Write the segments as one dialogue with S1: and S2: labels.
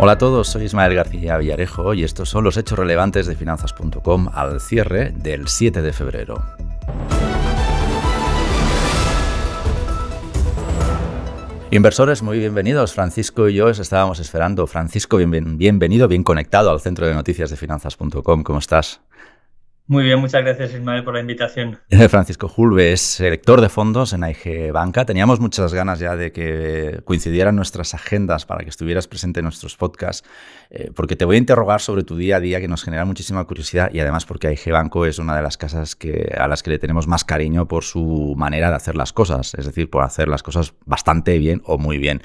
S1: Hola a todos, soy Ismael García Villarejo y estos son los hechos relevantes de finanzas.com al cierre del 7 de febrero. Inversores, muy bienvenidos. Francisco y yo os estábamos esperando. Francisco, bienvenido, bien conectado al centro de noticias de finanzas.com. ¿Cómo estás?
S2: Muy bien, muchas gracias Ismael por la invitación.
S1: Francisco Julve es director de fondos en AIG Banca. Teníamos muchas ganas ya de que coincidieran nuestras agendas para que estuvieras presente en nuestros podcasts, eh, porque te voy a interrogar sobre tu día a día que nos genera muchísima curiosidad y además porque AIG Banco es una de las casas que, a las que le tenemos más cariño por su manera de hacer las cosas, es decir, por hacer las cosas bastante bien o muy bien.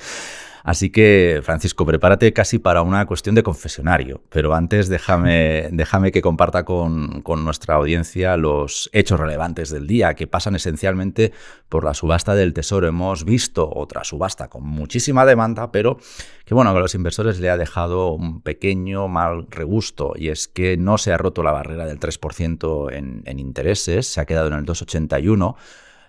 S1: Así que, Francisco, prepárate casi para una cuestión de confesionario, pero antes déjame, déjame que comparta con, nuestra audiencia los hechos relevantes del día, que pasan esencialmente por la subasta del Tesoro. Hemos visto otra subasta con muchísima demanda, pero que bueno, a los inversores le ha dejado un pequeño mal regusto, y es que no se ha roto la barrera del 3% en, en intereses, se ha quedado en el 2,81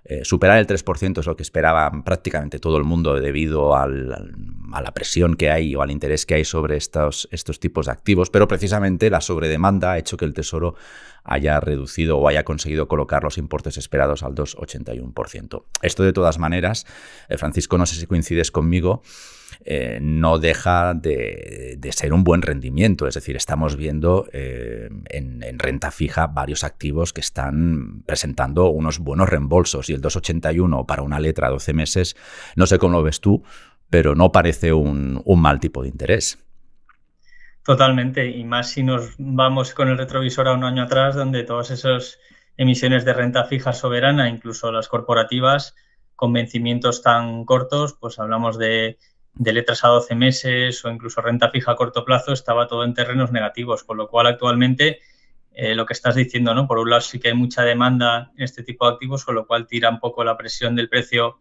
S1: eh, superar el 3% es lo que esperaba prácticamente todo el mundo debido a la presión que hay o al interés que hay sobre estos, estos tipos de activos, pero precisamente la sobredemanda ha hecho que el Tesoro haya reducido o haya conseguido colocar los importes esperados al 2,81%. Esto de todas maneras, eh, Francisco, no sé si coincides conmigo, eh, no deja de, ser un buen rendimiento. Es decir, estamos viendo eh, en, renta fija varios activos que están presentando unos buenos reembolsos y el 281 para una letra a 12 meses, no sé cómo lo ves tú, pero no parece un mal tipo de interés.
S2: Totalmente, y más si nos vamos con el retrovisor a un año atrás, donde todas esas emisiones de renta fija soberana, incluso las corporativas, con vencimientos tan cortos, pues hablamos de, letras a 12 meses o incluso renta fija a corto plazo, estaba todo en terrenos negativos, con lo cual actualmente eh, lo que estás diciendo, ¿no? Por un lado sí que hay mucha demanda en este tipo de activos, con lo cual tira un poco la presión del precio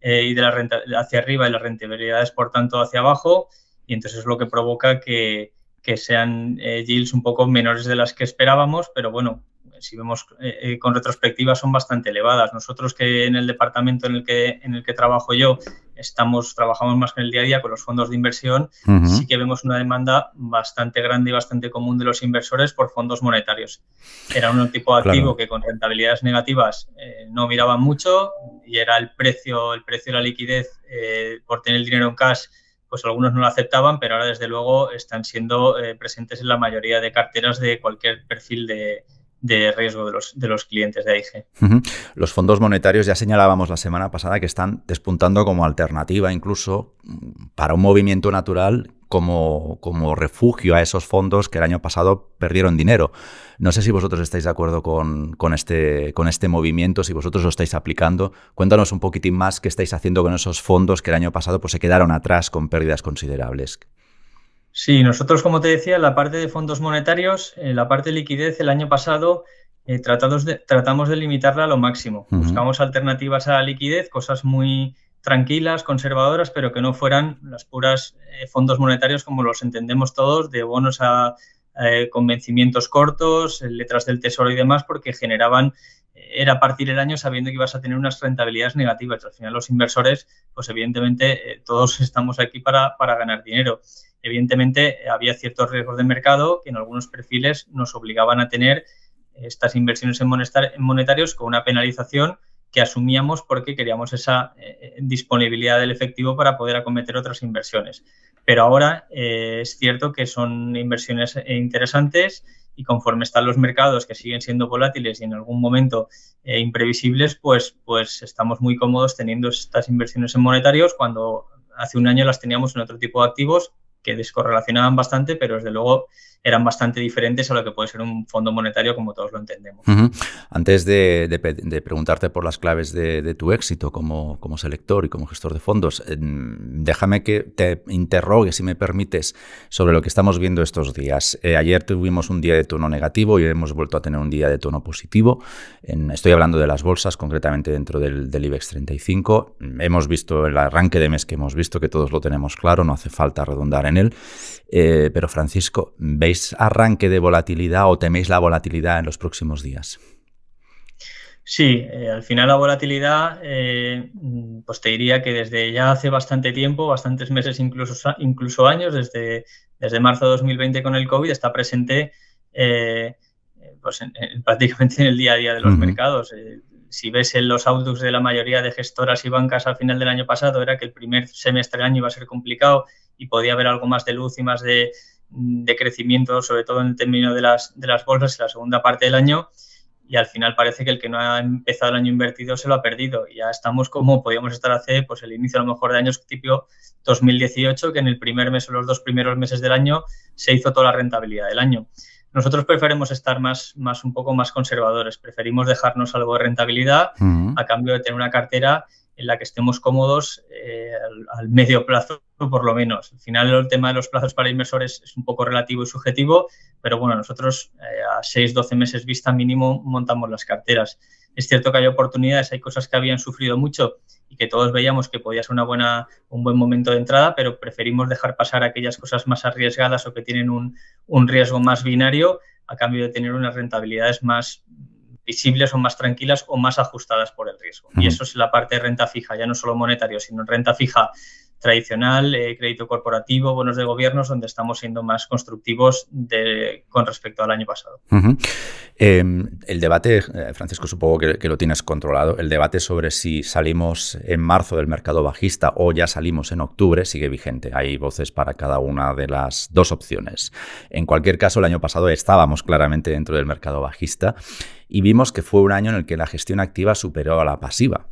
S2: eh, y de la renta hacia arriba y las rentabilidades, por tanto, hacia abajo, y entonces es lo que provoca que que sean eh, yields un poco menores de las que esperábamos, pero bueno, si vemos eh, eh, con retrospectiva son bastante elevadas. Nosotros que en el departamento en el que, en el que trabajo yo estamos, trabajamos más que en el día a día con los fondos de inversión, sí que vemos una demanda bastante grande y bastante común de los inversores por fondos monetarios. Era un tipo de activo que con rentabilidades negativas no miraban mucho y era el precio, el precio de la liquidez por tener el dinero en cash pues algunos no lo aceptaban, pero ahora desde luego están siendo eh, presentes en la mayoría de carteras de cualquier perfil de, de riesgo de los, de los clientes de
S1: AIG. Los fondos monetarios ya señalábamos la semana pasada que están despuntando como alternativa incluso mm, para un movimiento natural como, como refugio a esos fondos que el año pasado perdieron dinero. No sé si vosotros estáis de acuerdo con, este, con este movimiento, si vosotros lo estáis aplicando. Cuéntanos un poquitín más qué estáis haciendo con esos fondos que el año pasado pues, se quedaron atrás con pérdidas considerables. Sí, nosotros, como te decía, la
S2: parte de fondos monetarios, eh, la parte de liquidez, el año pasado eh, tratados tratamos de limitarla a lo máximo. Buscamos alternativas a la liquidez, cosas muy tranquilas, conservadoras, pero que no fueran las puras eh, fondos monetarios como los entendemos todos, de bonos a, convencimientos cortos, letras del tesoro y demás, porque generaban era partir el año sabiendo que ibas a tener unas rentabilidades negativas. Al final los inversores, pues evidentemente todos estamos aquí para ganar dinero evidentemente había ciertos riesgos de mercado que en algunos perfiles nos obligaban a tener estas inversiones en monetarios con una penalización que asumíamos porque queríamos esa eh, disponibilidad del efectivo para poder acometer otras inversiones. Pero ahora eh, es cierto que son inversiones eh, interesantes y conforme están los mercados que siguen siendo volátiles y en algún momento imprevisibles, pues, pues estamos muy cómodos teniendo estas inversiones en monetarios cuando hace un año las teníamos en otro tipo de activos que descorrelacionaban bastante, pero desde luego eran bastante diferentes a lo que puede ser un fondo monetario como todos lo entendemos.
S1: Antes de, preguntarte por las claves de, tu éxito como, selector y como gestor de fondos, em, déjame que te interrogue, si me permites, sobre lo que estamos viendo estos días. Eh, ayer tuvimos un día de tono negativo y hemos vuelto a tener un día de tono positivo. estoy hablando de las bolsas, concretamente dentro del, IBEX 35. Hemos visto el arranque de mes que hemos visto, que todos lo tenemos claro, no hace falta redundar en él. Eh, pero Francisco, ¿veis arranque de volatilidad o teméis la volatilidad en los próximos días? Sí,
S2: eh, al final la volatilidad, eh, pues te diría que desde ya hace bastante tiempo, bastantes meses, incluso, incluso años, desde, desde marzo de 2020 con el COVID, está presente eh, pues prácticamente en el día a día de los mercados. si ves en los outlooks de la mayoría de gestoras y bancas al final del año pasado, era que el primer semestre del año iba a ser complicado y podía haber algo más de luz y más de, de crecimiento, sobre todo en el término de las, de las bolsas en la segunda parte del año. Y al final parece que el que no ha empezado el año invertido se lo ha perdido. Ya estamos como podíamos estar hace pues, el inicio a lo mejor de años típico 2018, que en el primer mes o los dos primeros meses del año se hizo toda la rentabilidad del año. Nosotros preferimos estar más, más un poco más conservadores, preferimos dejarnos algo de rentabilidad a cambio de tener una cartera en la que estemos cómodos eh, al, medio plazo, por lo menos. Al final, el tema de los plazos para inversores es un poco relativo y subjetivo, pero bueno, nosotros eh, a 6, 12 meses vista mínimo montamos las carteras. Es cierto que hay oportunidades, hay cosas que habían sufrido mucho y que todos veíamos que podía ser una buena, un buen momento de entrada, pero preferimos dejar pasar aquellas cosas más arriesgadas o que tienen un, un riesgo más binario a cambio de tener unas rentabilidades más, visibles o más tranquilas o más ajustadas por el riesgo. Y eso es la parte de renta fija, ya no solo monetario, sino renta fija tradicional, eh, crédito corporativo, bonos de gobiernos, donde estamos siendo más constructivos con respecto al año pasado.
S1: Em, el debate, eh, Francisco, supongo que, lo tienes controlado, el debate sobre si salimos en marzo del mercado bajista o ya salimos en octubre sigue vigente. Hay voces para cada una de las dos opciones. En cualquier caso, el año pasado estábamos claramente dentro del mercado bajista y vimos que fue un año en el que la gestión activa superó a la pasiva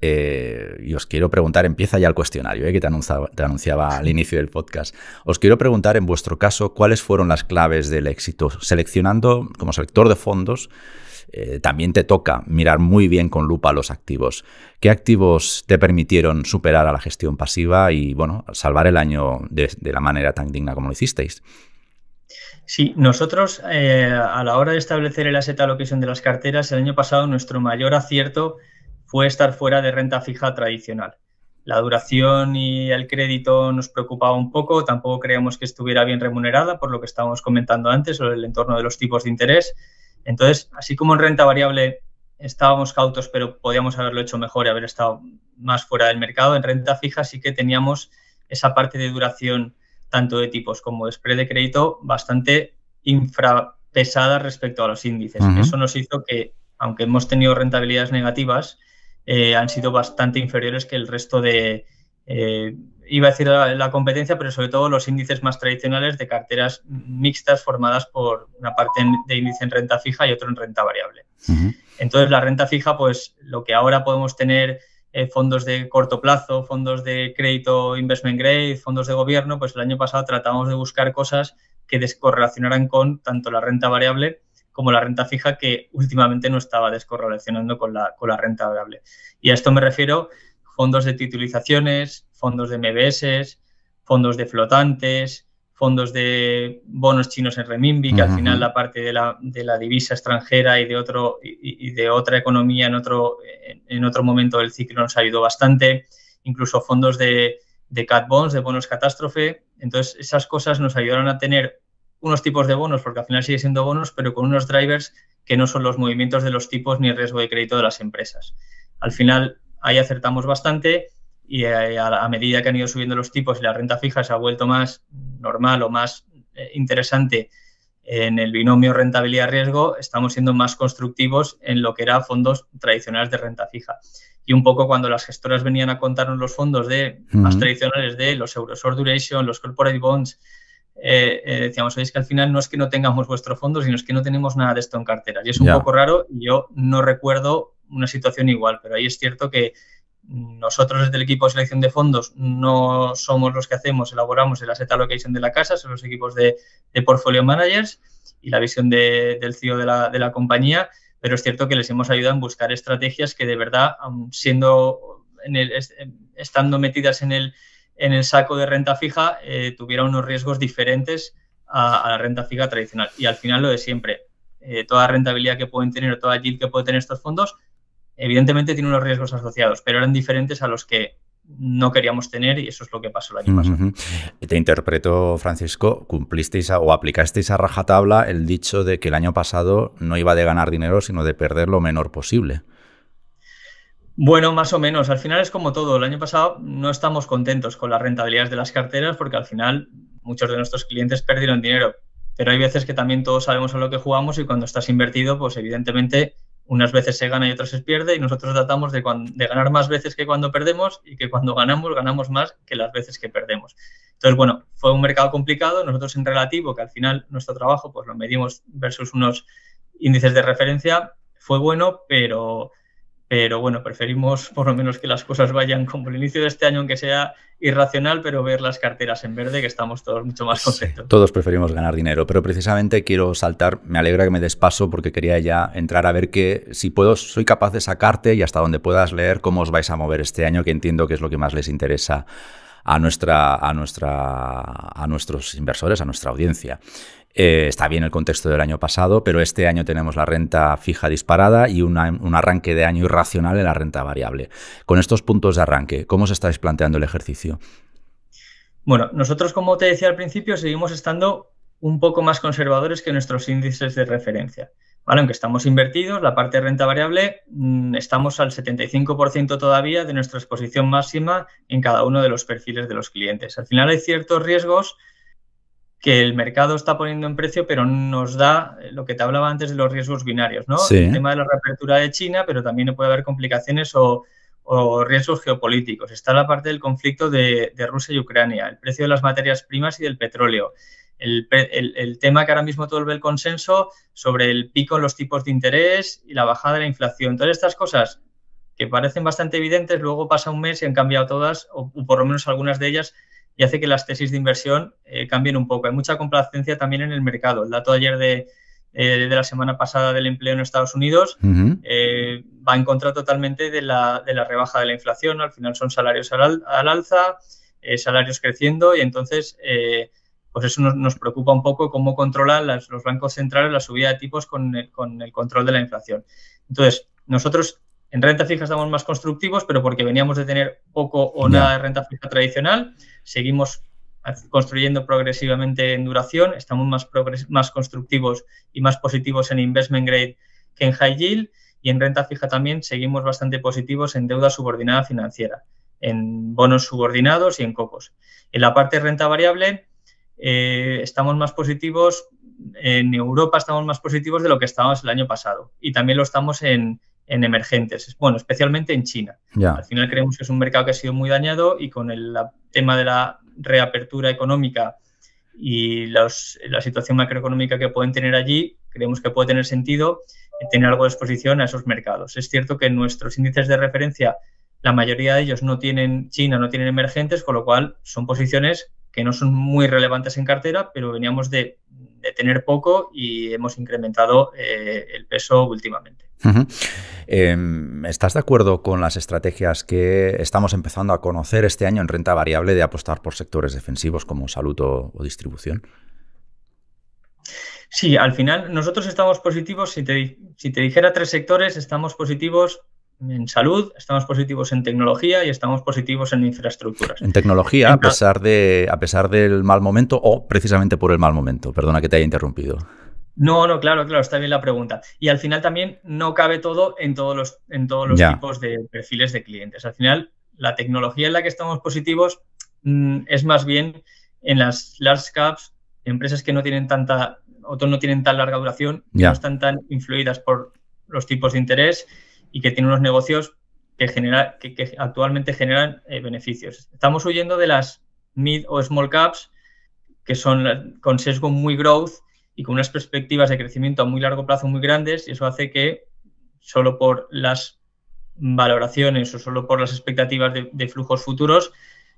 S1: eh, y os quiero preguntar, empieza ya el cuestionario eh, que te anunciaba, al inicio del podcast. Os quiero preguntar, en vuestro caso, cuáles fueron las claves del éxito. Seleccionando como selector de fondos, eh, también te toca mirar muy bien con lupa los activos. ¿Qué activos te permitieron superar a la gestión pasiva y bueno, salvar el año de, la manera tan digna como lo hicisteis?
S2: Sí, nosotros a la hora de establecer el asset allocation de las carteras, el año pasado nuestro mayor acierto fue estar fuera de renta fija tradicional. La duración y el crédito nos preocupaba un poco, tampoco creíamos que estuviera bien remunerada, por lo que estábamos comentando antes sobre el entorno de los tipos de interés. Entonces, así como en renta variable estábamos cautos, pero podíamos haberlo hecho mejor y haber estado más fuera del mercado, en renta fija sí que teníamos esa parte de duración tanto de tipos como de spread de crédito bastante infrapesada respecto a los índices. Eso nos hizo que, aunque hemos tenido rentabilidades negativas, eh, han sido bastante inferiores que el resto de, eh, iba a decir la, competencia, pero sobre todo los índices más tradicionales de carteras mixtas formadas por una parte de índice en renta fija y otro en renta variable. Entonces, la renta fija, pues lo que ahora podemos tener eh, fondos de corto plazo, fondos de crédito investment grade, fondos de gobierno, pues el año pasado tratamos de buscar cosas que descorrelacionaran con tanto la renta variable como la renta fija que últimamente no estaba descorrelacionando con la, con la renta variable. Y a esto me refiero fondos de titulizaciones, fondos de MBS, fondos de flotantes, fondos de bonos chinos en renminbi, que al final la parte de la, divisa extranjera y de, otro, y, de otra economía en otro, otro momento del ciclo nos ayudó bastante, incluso fondos de, de cat bonds, de bonos catástrofe. Entonces, esas cosas nos ayudaron a tener unos tipos de bonos, porque al final sigue siendo bonos, pero con unos drivers que no son los movimientos de los tipos ni el riesgo de crédito de las empresas. Al final ahí acertamos bastante y eh, a, medida que han ido subiendo los tipos y la renta fija se ha vuelto más normal o más eh, interesante en el binomio rentabilidad-riesgo, estamos siendo más constructivos en lo que eran fondos tradicionales de renta fija. Y un poco cuando las gestoras venían a contarnos los fondos de, más tradicionales de los Eurosort duration, los corporate bonds, eh, eh, decíamos, oye, es que al final no es que no tengamos vuestro fondo, sino es que no tenemos nada de esto en cartera. Y es un poco raro y yo no recuerdo una situación igual, pero ahí es cierto que nosotros desde el equipo de selección de fondos no somos los que hacemos, elaboramos el asset allocation de la casa, son los equipos de, portfolio managers y la visión del CEO de la, compañía, pero es cierto que les hemos ayudado en buscar estrategias que de verdad, siendo estando metidas en el, en el saco de renta fija eh, tuviera unos riesgos diferentes a, la renta fija tradicional. Y al final lo de siempre, eh, toda rentabilidad que pueden tener, toda yield que pueden tener estos fondos, evidentemente tiene unos riesgos asociados, pero eran diferentes a los que no queríamos tener y eso es lo que pasó el año pasado.
S1: Te interpreto, Francisco, cumplisteis o aplicasteis a rajatabla el dicho de que el año pasado no iba de ganar dinero, sino de perder lo menor posible.
S2: Bueno, más o menos. Al final es como todo. El año pasado no estamos contentos con las rentabilidades de las carteras porque al final muchos de nuestros clientes perdieron dinero. Pero hay veces que también todos sabemos a lo que jugamos y cuando estás invertido, pues evidentemente unas veces se gana y otras se pierde y nosotros tratamos de, de, ganar más veces que cuando perdemos y que cuando ganamos ganamos más que las veces que perdemos. Entonces, bueno, fue un mercado complicado, nosotros en relativo, que al final nuestro trabajo pues lo medimos versus unos índices de referencia, fue bueno, pero pero bueno, preferimos por lo menos que las cosas vayan como el inicio de este año, aunque sea irracional, pero ver las carteras en verde, que estamos todos mucho más contentos.
S1: todos preferimos ganar dinero, pero precisamente quiero saltar, me alegra que me despaso porque quería ya entrar a ver que si puedo, soy capaz de sacarte y hasta donde puedas leer cómo os vais a mover este año, que entiendo que es lo que más les interesa a, nuestra, a, nuestra, a nuestros inversores, a nuestra audiencia. Eh, está bien el contexto del año pasado, pero este año tenemos la renta fija disparada y un arranque de año irracional en la renta variable. Con estos puntos de arranque, ¿cómo os estáis planteando el ejercicio?
S2: Bueno, nosotros, como te decía al principio, seguimos estando un poco más conservadores que nuestros índices de referencia. Vale, aunque estamos invertidos, la parte de renta variable mm, estamos al 75% todavía de nuestra exposición máxima en cada uno de los perfiles de los clientes. Al final hay ciertos riesgos que el mercado está poniendo en precio, pero nos da eh, lo que te hablaba antes de los riesgos binarios, ¿no? El tema de la reapertura de China, pero también puede haber complicaciones o, riesgos geopolíticos. Está la parte del conflicto de, Rusia y Ucrania, el precio de las materias primas y del petróleo. El, tema que ahora mismo todo el consenso sobre el pico en los tipos de interés y la bajada de la inflación. Todas estas cosas que parecen bastante evidentes, luego pasa un mes y han cambiado todas, o por lo menos algunas de ellas y hace que las tesis de inversión eh, cambien un poco. Hay mucha complacencia también en el mercado. El dato de ayer de, eh, la semana pasada del empleo en Estados Unidos eh, va en contra totalmente de la, rebaja de la inflación. Al final son salarios al, alza, salarios creciendo y entonces pues eso nos, preocupa un poco cómo controlan los bancos centrales la subida de tipos con el, con el control de la inflación. Entonces, nosotros en renta fija estamos más constructivos, pero porque veníamos de tener poco o nada de renta fija tradicional, seguimos construyendo progresivamente en duración, estamos más, constructivos y más positivos en investment grade que en high yield y en renta fija también seguimos bastante positivos en deuda subordinada financiera, en bonos subordinados y en copos. En la parte de renta variable eh, estamos más positivos, en Europa estamos más positivos de lo que estábamos el año pasado y también lo estamos en, en emergentes, bueno, especialmente en China. Al final creemos que es un mercado que ha sido muy dañado y con el tema de la reapertura económica y la situación macroeconómica que pueden tener allí, creemos que puede tener sentido tener algo de exposición a esos mercados. Es cierto que nuestros índices de referencia, la mayoría de ellos no tienen China, no tienen emergentes, con lo cual son posiciones que no son muy relevantes en cartera, pero veníamos de, tener poco y hemos incrementado eh, el peso últimamente.
S1: Em, ¿Estás de acuerdo con las estrategias que estamos empezando a conocer este año en renta variable de apostar por sectores defensivos como salud o, distribución?
S2: Sí, al final nosotros estamos positivos, si te, dijera tres sectores, estamos positivos en salud, estamos positivos en tecnología y estamos positivos en infraestructuras.
S1: En tecnología, a pesar, de, a pesar del mal momento o precisamente por el mal momento, perdona que te haya interrumpido.
S2: No, no, claro, claro, está bien la pregunta. Y al final también no cabe todo en todos los, en todos los tipos de perfiles de clientes. Al final, la tecnología en la que estamos positivos mm, es más bien en las large caps, empresas que no tienen tanta, otros no tienen tan larga duración, no están tan influidas por los tipos de interés y que tienen unos negocios que, que, actualmente generan eh, beneficios. Estamos huyendo de las mid o small caps, que son con sesgo muy growth y con unas perspectivas de crecimiento a muy largo plazo muy grandes y eso hace que solo por las valoraciones o solo por las expectativas de, flujos futuros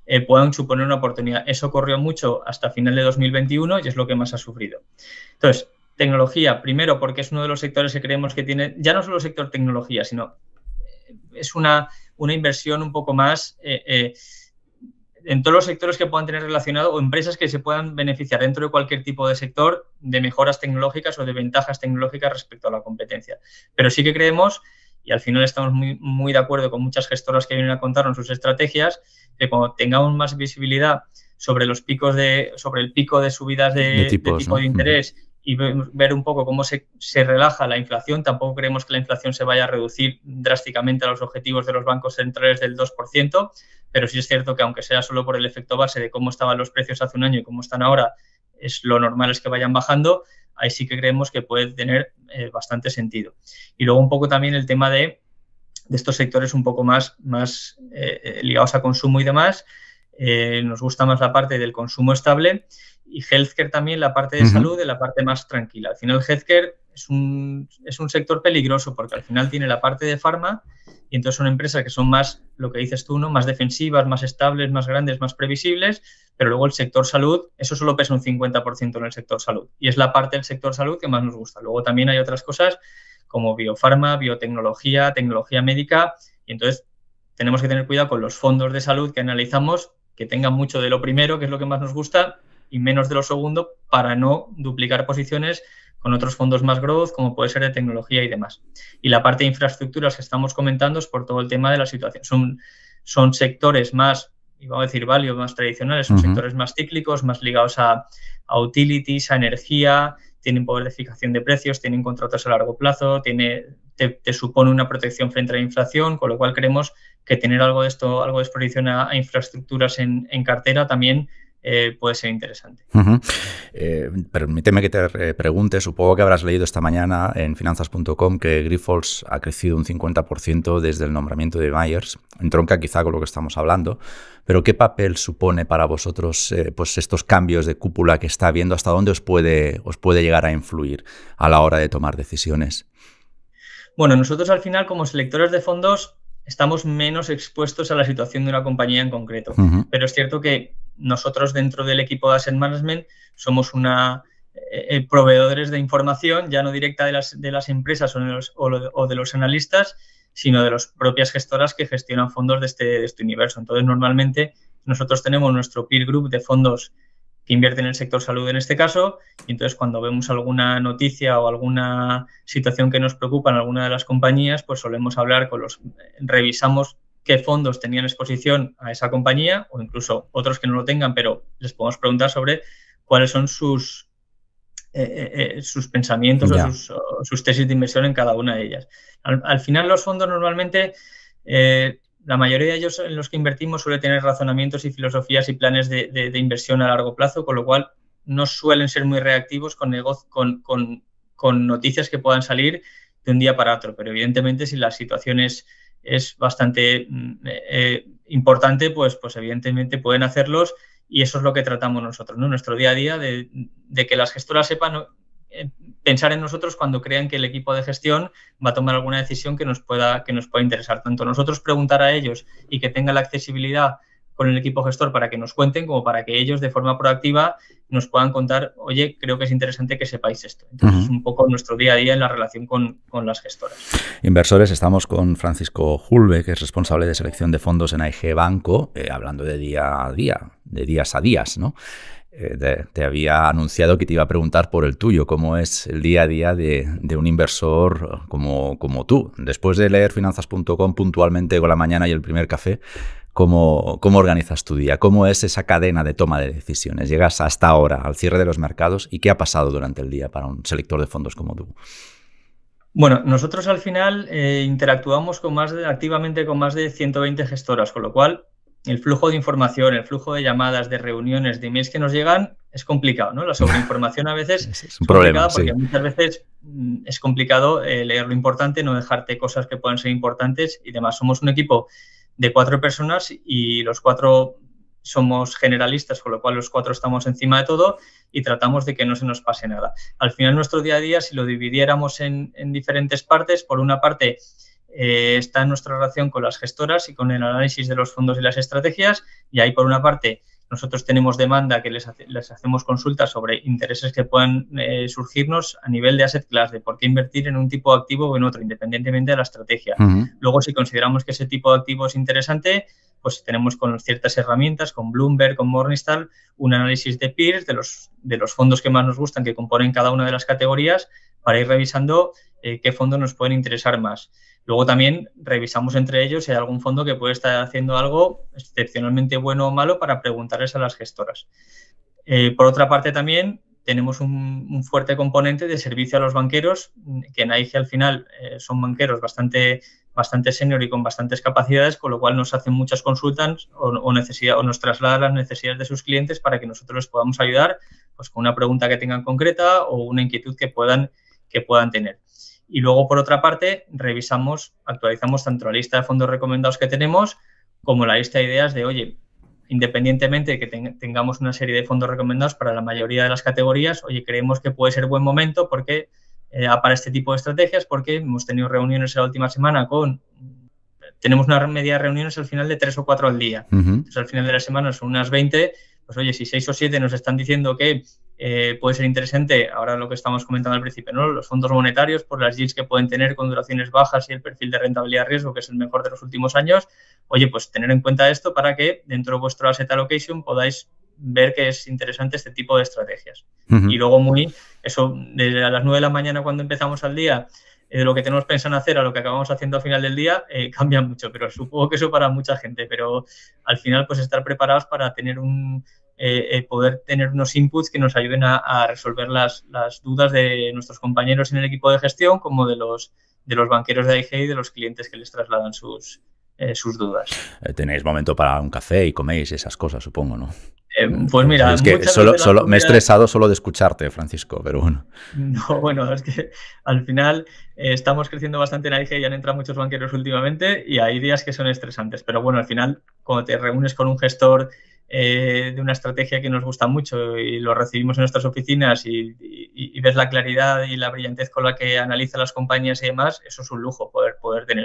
S2: eh, puedan suponer una oportunidad. Eso ocurrió mucho hasta final de 2021 y es lo que más ha sufrido. Entonces, tecnología, primero porque es uno de los sectores que creemos que tiene, ya no solo el sector tecnología, sino eh, es una, una inversión un poco más... Eh, en todos los sectores que puedan tener relacionado o empresas que se puedan beneficiar dentro de cualquier tipo de sector de mejoras tecnológicas o de ventajas tecnológicas respecto a la competencia. Pero sí que creemos, y al final estamos muy, muy de acuerdo con muchas gestoras que vienen a contarnos sus estrategias, que cuando tengamos más visibilidad sobre los picos de, sobre el pico de subidas de, de tipo de interés, y ver un poco cómo se, relaja la inflación. Tampoco creemos que la inflación se vaya a reducir drásticamente a los objetivos de los bancos centrales del 2%, pero sí es cierto que aunque sea solo por el efecto base de cómo estaban los precios hace un año y cómo están ahora, es lo normal es que vayan bajando, ahí sí que creemos que puede tener eh, bastante sentido. Y luego un poco también el tema de, estos sectores un poco más, más eh, eh, ligados a consumo y demás. nos gusta más la parte del consumo estable y healthcare también, la parte de salud, de la parte más tranquila. Al final, healthcare es un, es un sector peligroso porque al final tiene la parte de farma y entonces son empresas que son más, lo que dices tú, ¿no? más defensivas, más estables, más grandes, más previsibles, pero luego el sector salud, eso solo pesa un 50% en el sector salud y es la parte del sector salud que más nos gusta. Luego también hay otras cosas como biofarma, biotecnología, tecnología médica y entonces tenemos que tener cuidado con los fondos de salud que analizamos, que tengan mucho de lo primero, que es lo que más nos gusta, y menos de lo segundo para no duplicar posiciones con otros fondos más growth, como puede ser de tecnología y demás. Y la parte de infraestructuras que estamos comentando es por todo el tema de la situación. Son, son sectores más, vamos a decir, value, más tradicionales, son sectores más cíclicos, más ligados a, utilities, a energía, tienen poder de fijación de precios, tienen contratos a largo plazo, tiene, te, supone una protección frente a la inflación, con lo cual creemos que tener algo de esto, algo de exposición a, infraestructuras en cartera también eh, puede ser interesante.
S1: Eh, permíteme que te eh, pregunte, supongo que habrás leído esta mañana en finanzas.com que Grifols ha crecido un 50% desde el nombramiento de Myers, entronca quizá con lo que estamos hablando, pero ¿qué papel supone para vosotros pues estos cambios de cúpula que está habiendo? ¿Hasta dónde os puede, os puede llegar a influir a la hora de tomar decisiones?
S2: Bueno, nosotros al final como selectores de fondos estamos menos expuestos a la situación de una compañía en concreto, pero es cierto que nosotros dentro del equipo de Asset Management somos una eh, eh, proveedores de información, ya no directa de las, de las empresas o de los, analistas, sino de las propias gestoras que gestionan fondos de este, de este universo. Entonces, normalmente nosotros tenemos nuestro peer group de fondos que invierten en el sector salud en este caso, y entonces cuando vemos alguna noticia o alguna situación que nos preocupa en alguna de las compañías, pues solemos hablar con los, revisamos qué fondos tenían exposición a esa compañía o incluso otros que no lo tengan, pero les podemos preguntar sobre cuáles son sus, eh, eh, eh, sus pensamientos o, sus, tesis de inversión en cada una de ellas. Al, final los fondos normalmente, la mayoría de ellos en los que invertimos suele tener razonamientos y filosofías y planes de, inversión a largo plazo, con lo cual no suelen ser muy reactivos con, con, con, con noticias que puedan salir de un día para otro, pero evidentemente si las situaciones es bastante mm, eh, eh, importante, pues, pues evidentemente pueden hacerlos y eso es lo que tratamos nosotros, Nuestro día a día de, que las gestoras sepan eh, pensar en nosotros cuando crean que el equipo de gestión va a tomar alguna decisión que nos pueda, que nos pueda interesar. Tanto nosotros preguntar a ellos y que tenga la accesibilidad con el equipo gestor para que nos cuenten, como para que ellos de forma proactiva nos puedan contar, oye, creo que es interesante que sepáis esto. Entonces, un poco nuestro día a día en la relación con, las gestoras.
S1: Inversores, estamos con Francisco Julve, que es responsable de selección de fondos en AIG Banco, eh, hablando de día a día, de días a días, ¿no? Eh, te, había anunciado que te iba a preguntar por el tuyo, cómo es el día a día de, un inversor como, como tú. Después de leer finanzas.com puntualmente con la mañana y el primer café, cómo, organizas tu día, cómo es esa cadena de toma de decisiones. Llegas hasta ahora al cierre de los mercados y qué ha pasado durante el día para un selector de fondos como tú.
S2: Bueno, nosotros al final eh, interactuamos con más de, activamente con más de 120 gestoras, con lo cual el flujo de información, el flujo de llamadas, de reuniones, de emails que nos llegan es complicado, ¿no? La sobreinformación a veces es, complicado, porque muchas veces mm, es complicado eh, leer lo importante, no dejarte cosas que puedan ser importantes y demás. Somos un equipo de cuatro personas y los cuatro somos generalistas, con lo cual los cuatro estamos encima de todo y tratamos de que no se nos pase nada. Al final nuestro día a día, si lo dividiéramos en, diferentes partes, por una parte eh, está nuestra relación con las gestoras y con el análisis de los fondos y las estrategias, y ahí por una parte nosotros tenemos demanda que les, hacemos consultas sobre intereses que puedan eh, surgirnos a nivel de asset class, de por qué invertir en un tipo de activo o en otro, independientemente de la estrategia. Luego, si consideramos que ese tipo de activo es interesante, pues tenemos con ciertas herramientas, con Bloomberg, con Morningstar, un análisis de peers, de los, de los fondos que más nos gustan, que componen cada una de las categorías, para ir revisando eh, qué fondos nos pueden interesar más. Luego también revisamos entre ellos si hay algún fondo que puede estar haciendo algo excepcionalmente bueno o malo para preguntarles a las gestoras. Eh, por otra parte también tenemos un, fuerte componente de servicio a los banqueros, que en AIG al final eh, son banqueros bastante, bastante senior y con bastantes capacidades, con lo cual nos hacen muchas consultas o, o nos trasladan las necesidades de sus clientes para que nosotros les podamos ayudar pues, con una pregunta que tengan concreta o una inquietud que puedan, que puedan tener. Y luego, por otra parte, revisamos, actualizamos tanto la lista de fondos recomendados que tenemos como la lista de ideas de, oye, independientemente de que tengamos una serie de fondos recomendados para la mayoría de las categorías, oye, creemos que puede ser buen momento porque eh, para este tipo de estrategias, porque hemos tenido reuniones la última semana con... Tenemos una media de reuniones al final de tres o cuatro al día. Entonces, al final de la semana son unas 20. Pues oye, si seis o siete nos están diciendo que eh, puede ser interesante, ahora lo que estamos comentando al principio, ¿no? los fondos monetarios por pues las yields que pueden tener con duraciones bajas y el perfil de rentabilidad riesgo, que es el mejor de los últimos años. Oye, pues tener en cuenta esto para que dentro de vuestro asset allocation podáis ver que es interesante este tipo de estrategias. Y luego muy, eso, desde a las 9 de la mañana cuando empezamos al día, eh, de lo que tenemos pensado hacer a lo que acabamos haciendo al final del día, eh, cambia mucho, pero supongo que eso para mucha gente, pero al final pues estar preparados para tener un, eh, poder tener unos inputs que nos ayuden a, resolver las, dudas de nuestros compañeros en el equipo de gestión como de los, de los banqueros de IG y de los clientes que les trasladan sus, eh, sus dudas.
S1: Eh, tenéis momento para un café y coméis esas cosas, supongo, ¿no? pues mira, es que solo, me he estresado solo de escucharte, Francisco, pero bueno.
S2: No, bueno, es que al final estamos creciendo bastante en AIG y han entrado muchos banqueros últimamente y hay días que son estresantes, pero bueno, al final cuando te reúnes con un gestor eh, de una estrategia que nos gusta mucho y lo recibimos en nuestras oficinas y, y, ves la claridad y la brillantez con la que analiza las compañías y demás, eso es un lujo poder, poder tener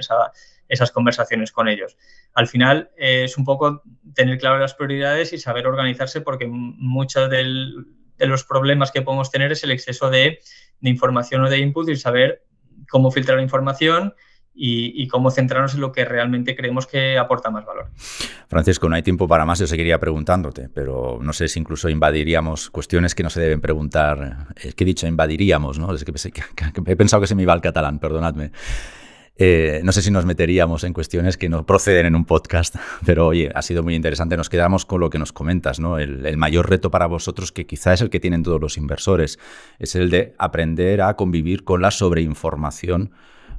S2: esas conversaciones con ellos. Al final eh, es un poco tener claras las prioridades y saber organizarse porque muchos de los problemas que podemos tener es el exceso de, de información o de input y saber cómo filtrar la información, y, cómo centrarnos en lo que realmente creemos que aporta más valor.
S1: Francisco, no hay tiempo para más, yo seguiría preguntándote, pero no sé si incluso invadiríamos cuestiones que no se deben preguntar. Es eh, que he dicho invadiríamos, ¿no? he pensado que se me iba al catalán, perdonadme. Eh, no sé si nos meteríamos en cuestiones que no proceden en un podcast, pero oye, ha sido muy interesante. Nos quedamos con lo que nos comentas, ¿no? El, el, mayor reto para vosotros, que quizá es el que tienen todos los inversores, es el de aprender a convivir con la sobreinformación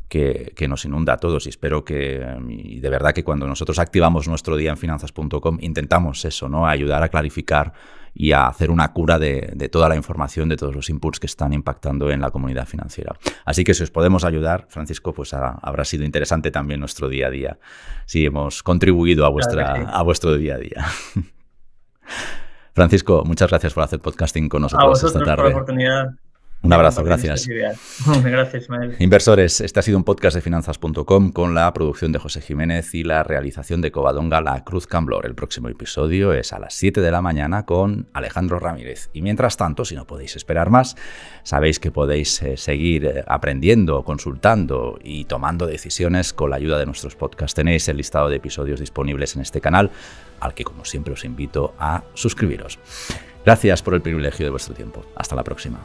S1: que, nos inunda a todos y espero que, mm, y de verdad que cuando nosotros activamos nuestro día en finanzas.com intentamos eso, ¿no? Ayudar a clarificar y a hacer una cura de, toda la información, de todos los inputs que están impactando en la comunidad financiera. Así que si os podemos ayudar, Francisco, pues habrá sido interesante también nuestro día a día, si hemos contribuido a, vuestra, a vuestro día a día. Francisco, muchas gracias por hacer podcasting con nosotros esta tarde. Por la oportunidad. Un abrazo, gracias.
S2: Gracias,
S1: Inversores, este ha sido un podcast de finanzas.com con la producción de José Jiménez y la realización de Covadonga La Cruz Camblor. El próximo episodio es a las 7 de la mañana con Alejandro Ramírez. Y mientras tanto, si no podéis esperar más, sabéis que podéis eh, seguir eh, aprendiendo, consultando y tomando decisiones con la ayuda de nuestros podcasts. Tenéis el listado de episodios disponibles en este canal, al que como siempre os invito a suscribiros. Gracias por el privilegio de vuestro tiempo. Hasta la próxima.